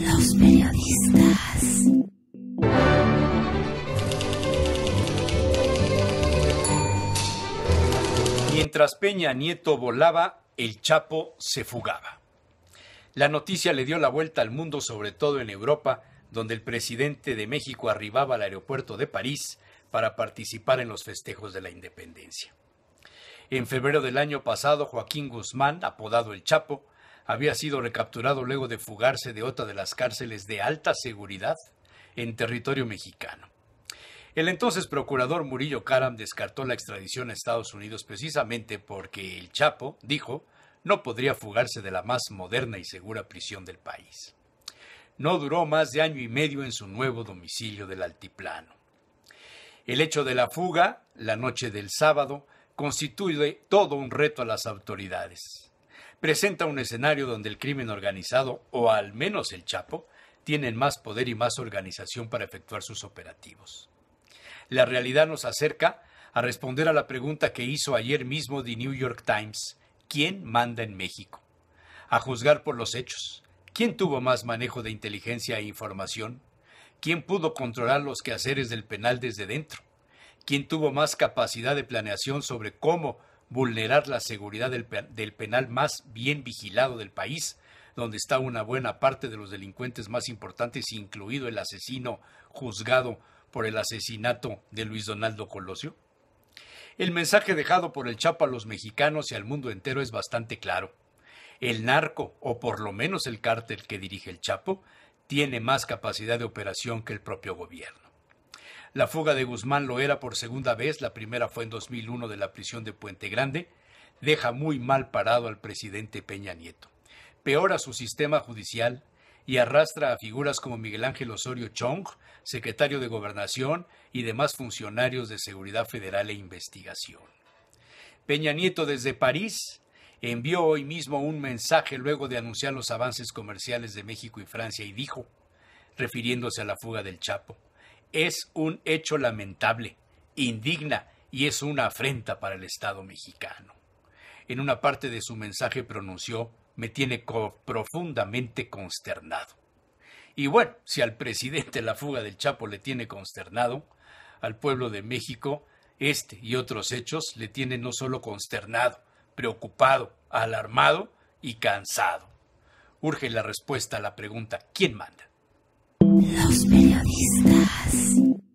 Los periodistas. Mientras Peña Nieto volaba, el Chapo se fugaba. La noticia le dio la vuelta al mundo, sobre todo en Europa, donde el presidente de México arribaba al aeropuerto de París para participar en los festejos de la independencia. En febrero del año pasado, Joaquín Guzmán, apodado El Chapo, había sido recapturado luego de fugarse de otra de las cárceles de alta seguridad en territorio mexicano. El entonces procurador Murillo Karam descartó la extradición a Estados Unidos precisamente porque el Chapo, dijo, no podría fugarse de la más moderna y segura prisión del país. No duró más de año y medio en su nuevo domicilio del Altiplano. El hecho de la fuga, la noche del sábado, constituye todo un reto a las autoridades presenta un escenario donde el crimen organizado, o al menos el Chapo, tienen más poder y más organización para efectuar sus operativos. La realidad nos acerca a responder a la pregunta que hizo ayer mismo The New York Times, ¿quién manda en México? A juzgar por los hechos, ¿quién tuvo más manejo de inteligencia e información? ¿Quién pudo controlar los quehaceres del penal desde dentro? ¿Quién tuvo más capacidad de planeación sobre cómo vulnerar la seguridad del, penal más bien vigilado del país, donde está una buena parte de los delincuentes más importantes, incluido el asesino juzgado por el asesinato de Luis Donaldo Colosio? El mensaje dejado por el Chapo a los mexicanos y al mundo entero es bastante claro. El narco, o por lo menos el cártel que dirige el Chapo, tiene más capacidad de operación que el propio gobierno. La fuga de Guzmán lo era por segunda vez, la primera fue en 2001 de la prisión de Puente Grande, deja muy mal parado al presidente Peña Nieto. Peora su sistema judicial y arrastra a figuras como Miguel Ángel Osorio Chong, secretario de Gobernación y demás funcionarios de Seguridad Federal e Investigación. Peña Nieto desde París envió hoy mismo un mensaje luego de anunciar los avances comerciales de México y Francia y dijo, refiriéndose a la fuga del Chapo, es un hecho lamentable, indigna y es una afrenta para el Estado mexicano. En una parte de su mensaje pronunció, me tiene profundamente consternado. Y bueno, si al presidente la fuga del Chapo le tiene consternado, al pueblo de México, este y otros hechos le tienen no solo consternado, preocupado, alarmado y cansado. Urge la respuesta a la pregunta, ¿quién manda? Los periodistas. Yes.